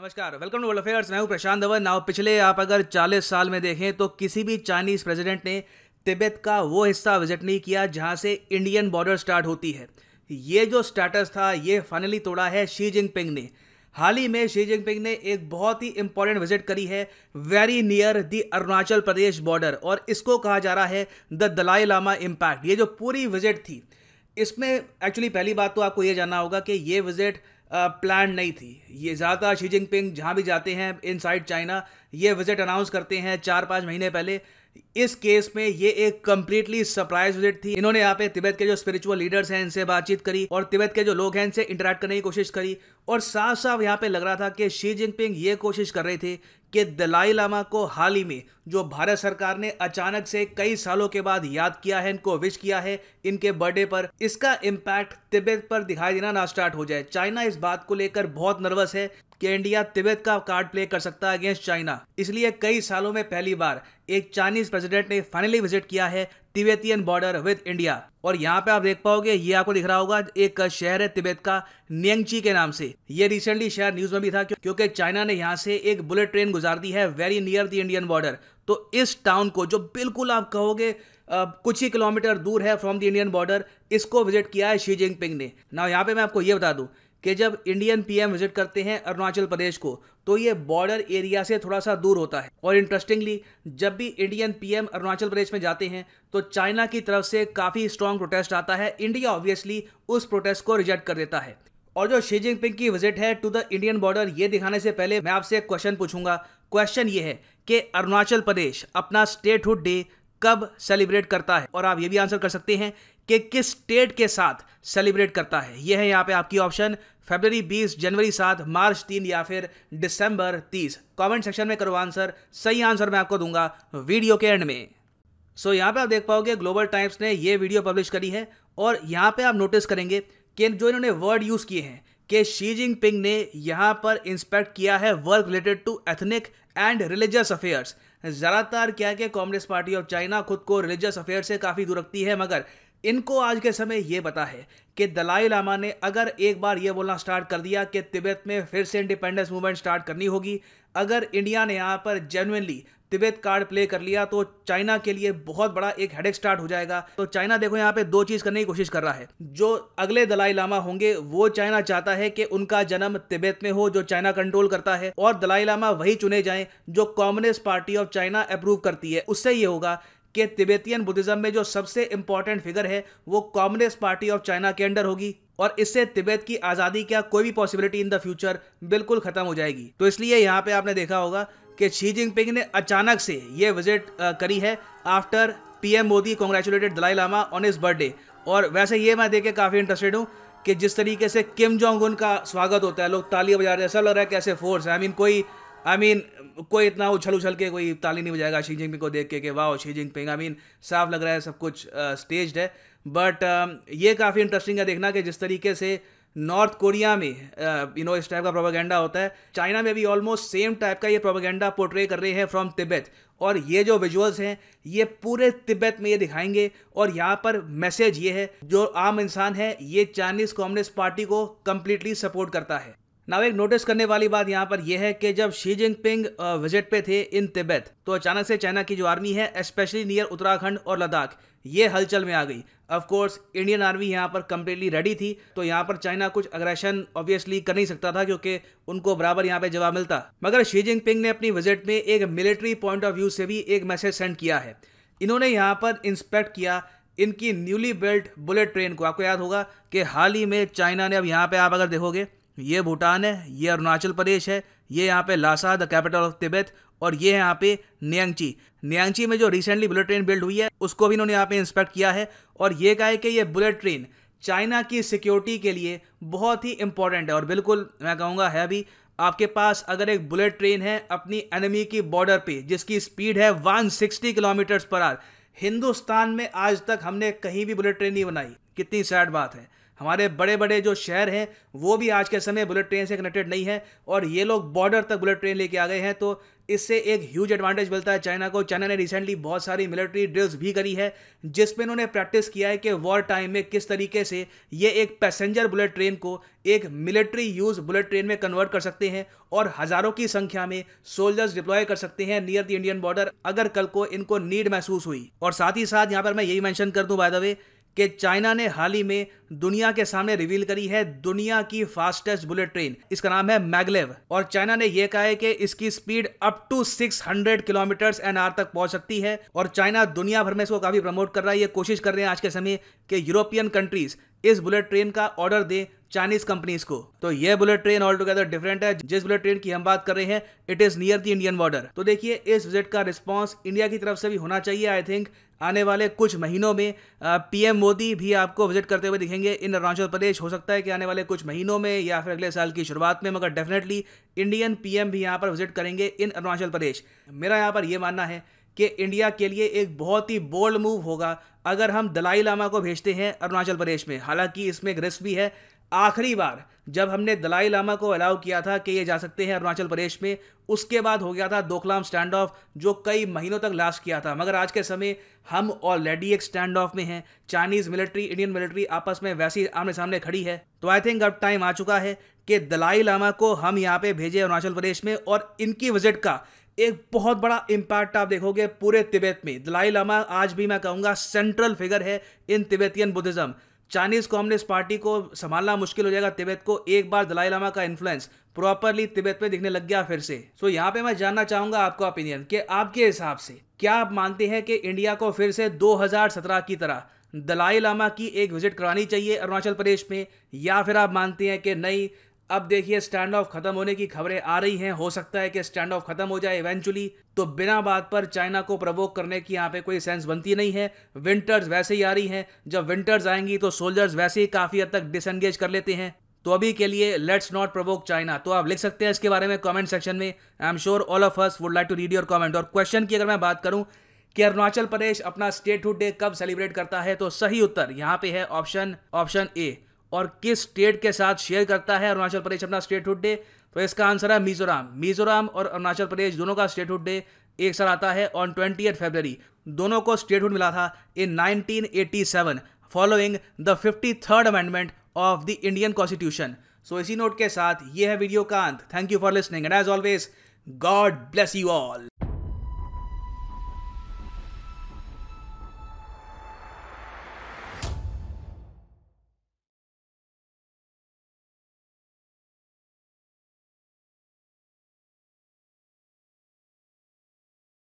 नमस्कार welcome to world affairs मैं हूं प्रशांत धवन नाव पिछले आप अगर 40 साल में देखें तो किसी भी चाइनीज़ प्रेसिडेंट ने तिब्बत का वो हिस्सा विजिट नहीं किया जहां से इंडियन बॉर्डर स्टार्ट होती है ये जो स्टेटस था ये फाइनली तोड़ा है शी जिनपिंग ने हाल ही में शी जिनपिंग ने एक बहुत ही इंपॉर्टेंट विजिट करी है very near the Arunachal Pradesh border और इसको कहा जा रहा है द दलाई लामा इम्पैक्ट ये जो पूरी विजिट थी इसमें एक्चुअली पहली बात तो आपको ये जानना होगा कि ये विजिट प्लान नहीं थी ये ज़्यादा शी जिनपिंग जहाँ भी जाते हैं इनसाइड चाइना ये विज़िट अनाउंस करते हैं चार पाँच महीने पहले इस केस में ये एक कंप्लीटली सरप्राइज विजिट थी इन्होंने यहाँ पे तिब्बत के जो स्पिरिचुअल लीडर्स हैं इनसे बातचीत करी और तिब्बत के जो लोग हैं इनसे इंटरेक्ट करने की कोशिश करी और साफ साफ यहाँ पे लग रहा था कि शी जिनपिंग ये कोशिश कर रहे थे कि दलाई लामा को हाल ही में जो भारत सरकार ने अचानक से कई सालों के बाद याद किया है इनको विश किया है इनके बर्थडे पर इसका इम्पैक्ट तिब्बत पर दिखाई देना ना स्टार्ट हो जाए चाइना इस बात को लेकर बहुत नर्वस है कि इंडिया तिब्बत का कार्ड प्ले कर सकता है अगेंस्ट चाइना इसलिए कई सालों में पहली बार एक चाइनीज प्रेसिडेंट ने फाइनली विजिट किया है तिबेतियन बॉर्डर विद इंडिया और यहाँ पे आप देख पाओगे ये आपको दिख रहा होगा एक शहर है तिब्बत का नियंगची के नाम से ये रिसेंटली शहर न्यूज में भी था क्योंकि चाइना ने यहाँ से एक बुलेट ट्रेन गुजार दी है very near the Indian border तो इस टाउन को जो बिल्कुल आप कहोगे कुछ ही किलोमीटर दूर है फ्रॉम द इंडियन बॉर्डर इसको विजिट किया है शी जिनपिंग ने ना यहाँ पे मैं आपको ये बता दूँ कि जब इंडियन पीएम विजिट करते हैं अरुणाचल प्रदेश को तो ये बॉर्डर एरिया से थोड़ा सा दूर होता है और इंटरेस्टिंगली जब भी इंडियन पीएम अरुणाचल प्रदेश में जाते हैं तो चाइना की तरफ से काफ़ी स्ट्रॉन्ग प्रोटेस्ट आता है इंडिया ऑब्वियसली उस प्रोटेस्ट को रिजेक्ट कर देता है और जो शी जिनपिंग की विजिट है टू द इंडियन बॉर्डर ये दिखाने से पहले मैं आपसे क्वेश्चन पूछूंगा क्वेश्चन ये है कि अरुणाचल प्रदेश अपना स्टेटहुड डे कब सेलिब्रेट करता है और आप ये भी आंसर कर सकते हैं कि किस डेट के साथ सेलिब्रेट करता है यह है यहाँ पे आपकी ऑप्शन फरवरी 20 जनवरी 7 मार्च 3 या फिर दिसंबर 30 कमेंट सेक्शन में करो आंसर सही आंसर मैं आपको दूंगा वीडियो के एंड में सो so, यहाँ पे आप देख पाओगे ग्लोबल टाइम्स ने ये वीडियो पब्लिश करी है और यहाँ पे आप नोटिस करेंगे कि जो इन्होंने वर्ड यूज़ किए हैं कि शी जिनपिंग ने यहाँ पर इंस्पेक्ट किया है work related to ethnic and religious affairs ज़्यादातर क्या कि कांग्रेस पार्टी ऑफ चाइना खुद को रिलीजियस अफेयर से काफ़ी दूर रखती है मगर इनको आज के समय ये पता है कि दलाई लामा ने अगर एक बार ये बोलना स्टार्ट कर दिया कि तिब्बत में फिर से इंडिपेंडेंस मूवमेंट स्टार्ट करनी होगी अगर इंडिया ने यहाँ पर जेनुनली तिब्बत कार्ड प्ले कर लिया तो चाइना के लिए बहुत बड़ा एक हेडेक स्टार्ट हो जाएगा तो चाइना देखो यहाँ पे दो चीज़ करने की कोशिश कर रहा है जो अगले दलाई लामा होंगे वो चाइना चाहता है कि उनका जन्म तिब्बत में हो जो चाइना कंट्रोल करता है और दलाई लामा वही चुने जाएं जो communist party of China approve करती है उससे ये होगा कि तिबेतियन बुद्धिज्म में जो सबसे इंपॉर्टेंट फिगर है वो कम्युनिस्ट पार्टी ऑफ चाइना के अंडर होगी और इससे तिब्बत की आज़ादी क्या कोई भी पॉसिबिलिटी इन द फ्यूचर बिल्कुल ख़त्म हो जाएगी तो इसलिए यहाँ पे आपने देखा होगा कि शी जिनपिंग ने अचानक से ये विजिट करी है after PM Modi congratulated Dalai Lama on his birthday और वैसे ये मैं देख के काफ़ी इंटरेस्टेड हूँ कि जिस तरीके से किम जोंग उन का स्वागत होता है लोग तालियां बजा रहे हैं ऐसा लग रहा है कि ऐसे फोर्स है आई I मीन mean, कोई आई मीन कोई इतना उछल उछल के कोई ताली नहीं बजाएगा शी जिनपिंग को देख के कि वाह शी जिनपिंग आई मीन साफ लग रहा है सब कुछ स्टेज्ड है बट ये काफ़ी इंटरेस्टिंग है देखना कि जिस तरीके से नॉर्थ कोरिया में यू नो इस टाइप का प्रोपागेंडा होता है चाइना में भी ऑलमोस्ट सेम टाइप का ये प्रोपागेंडा पोर्ट्रे कर रहे हैं फ्रॉम तिब्बत और ये जो विजुअल्स हैं ये पूरे तिब्बत में ये दिखाएंगे और यहाँ पर मैसेज ये है जो आम इंसान है ये चाइनीज़ कम्युनिस्ट पार्टी को कम्प्लीटली सपोर्ट करता है नाउ एक नोटिस करने वाली बात यहाँ पर यह है कि जब शी जिनपिंग विजिट पे थे इन तिब्बत तो अचानक से चाइना की जो आर्मी है स्पेशली नियर उत्तराखंड और लद्दाख ये हलचल में आ गई ऑफ कोर्स इंडियन आर्मी यहाँ पर कम्प्लीटली रेडी थी तो यहाँ पर चाइना कुछ अग्रेशन ऑब्वियसली कर नहीं सकता था क्योंकि उनको बराबर यहाँ पे जवाब मिलता मगर शी जिनपिंग ने अपनी विजिट में एक मिलिट्री पॉइंट ऑफ व्यू से भी एक मैसेज सेंड किया है इन्होंने यहाँ पर इंस्पेक्ट किया इनकी न्यूली बिल्ट बुलेट ट्रेन को आपको याद होगा कि हाल ही में चाइना ने अब यहाँ पे आप अगर देखोगे ये भूटान है ये अरुणाचल प्रदेश है ये यहाँ पे Lhasa the capital of Tibet और ये है यहाँ पे नियांगची नियांगची में जो रिसेंटली बुलेट ट्रेन बिल्ड हुई है उसको भी इन्होंने यहाँ पे इंस्पेक्ट किया है और ये कहा है कि ये बुलेट ट्रेन चाइना की सिक्योरिटी के लिए बहुत ही इंपॉर्टेंट है और बिल्कुल मैं कहूँगा है भी आपके पास अगर एक बुलेट ट्रेन है अपनी एनिमी की बॉर्डर पे जिसकी स्पीड है 160 किलोमीटर पर आर हिंदुस्तान में आज तक हमने कहीं भी बुलेट ट्रेन नहीं बनाई कितनी सैड बात है हमारे बड़े बड़े जो शहर हैं वो भी आज के समय बुलेट ट्रेन से कनेक्टेड नहीं है और ये लोग बॉर्डर तक बुलेट ट्रेन लेके आ गए हैं तो इससे एक ह्यूज एडवांटेज मिलता है चाइना को चाइना ने रिसेंटली बहुत सारी मिलिट्री ड्रिल्स भी करी है जिसमें इन्होंने प्रैक्टिस किया है कि वॉर टाइम में किस तरीके से ये एक पैसेंजर बुलेट ट्रेन को एक मिलिट्री यूज़ बुलेट ट्रेन में कन्वर्ट कर सकते हैं और हज़ारों की संख्या में सोल्जर्स डिप्लॉय कर सकते हैं नियर द इंडियन बॉर्डर अगर कल को इनको नीड महसूस हुई और साथ ही साथ यहाँ पर मैं यही मैंशन कर दूँ बाय द वे कि चाइना ने हाल ही में दुनिया के सामने रिवील करी है दुनिया की फास्टेस्ट बुलेट ट्रेन इसका नाम है मैगलेव और चाइना ने यह कहा है कि इसकी speed up to 600 kilometre an hour तक पहुंच सकती है और चाइना दुनिया भर में इसको काफी प्रमोट कर रहा है ये कोशिश कर रहे हैं आज के समय कि यूरोपियन कंट्रीज इस बुलेट ट्रेन का ऑर्डर दे चाइनीज कंपनीज को तो यह bullet train all together different है जिस बुलेट ट्रेन की हम बात कर रहे हैं it is near the Indian border तो देखिए इस विजिट का रिस्पॉन्स इंडिया की तरफ से भी होना चाहिए आई थिंक आने वाले कुछ महीनों में पीएम मोदी भी आपको विजिट करते हुए दिखेंगे इन अरुणाचल प्रदेश हो सकता है कि आने वाले कुछ महीनों में या फिर अगले साल की शुरुआत में मगर डेफिनेटली इंडियन पीएम भी यहाँ पर विजिट करेंगे इन अरुणाचल प्रदेश मेरा यहाँ पर ये मानना है कि इंडिया के लिए एक बहुत ही बोल्ड मूव होगा अगर हम दलाई लामा को भेजते हैं अरुणाचल प्रदेश में हालांकि इसमें एक रिस्क भी है आखिरी बार जब हमने दलाई लामा को अलाउ किया था कि ये जा सकते हैं अरुणाचल प्रदेश में उसके बाद हो गया था दोकलाम स्टैंड ऑफ जो कई महीनों तक लास्ट किया था मगर आज के समय हम ऑलरेडी एक स्टैंड ऑफ में हैं चाइनीज़ मिलिट्री इंडियन मिलिट्री आपस में वैसी आमने सामने खड़ी है तो आई थिंक अब टाइम आ चुका है कि दलाई लामा को हम यहाँ पे भेजें अरुणाचल प्रदेश में और इनकी विजिट का एक बहुत बड़ा इम्पैक्ट आप देखोगे पूरे तिब्बत में दलाई लामा आज भी मैं कहूँगा सेंट्रल फिगर है in Tibetan Buddhism Chinese communist party को संभालना मुश्किल हो जाएगा तिब्बत को एक बार दलाई लामा का इन्फ्लुएंस प्रॉपरली तिब्बत पे दिखने लग गया फिर से सो so, यहाँ पे मैं जानना चाहूंगा आपका ओपिनियन कि आपके हिसाब से क्या आप मानते हैं कि इंडिया को फिर से 2017 की तरह दलाई लामा की एक विजिट करानी चाहिए अरुणाचल प्रदेश में या फिर आप मानते हैं कि नहीं अब देखिए स्टैंड ऑफ खत्म होने की खबरें आ रही हैं हो सकता है कि स्टैंड ऑफ खत्म हो जाए इवेंचुअली तो बिना बात पर चाइना को प्रवोक करने की यहाँ पे कोई सेंस बनती नहीं है विंटर्स वैसे ही आ रही हैं जब विंटर्स आएंगी तो सोल्जर्स वैसे ही काफी हद तक डिसंगेज कर लेते हैं तो अभी के लिए लेट्स नॉट प्रवोक चाइना तो आप लिख सकते हैं इसके बारे में कॉमेंट सेक्शन में I am sure all of us would like to read your comment और क्वेश्चन की अगर मैं बात करूं कि अरुणाचल प्रदेश अपना स्टेट डे कब सेलिब्रेट करता है तो सही उत्तर यहाँ पे है ऑप्शन ऑप्शन ए और किस स्टेट के साथ शेयर करता है अरुणाचल प्रदेश अपना स्टेट हुड डे तो इसका आंसर है मिजोराम मिजोराम और अरुणाचल प्रदेश दोनों का स्टेट हुड डे एक साथ आता है ऑन ट्वेंटी फरवरी दोनों को स्टेट हुड मिला था in 1987 following the fifty third amendment of the Indian constitution so इसी नोट के साथ ये है वीडियो का अंत thank you for listening and as always God bless you all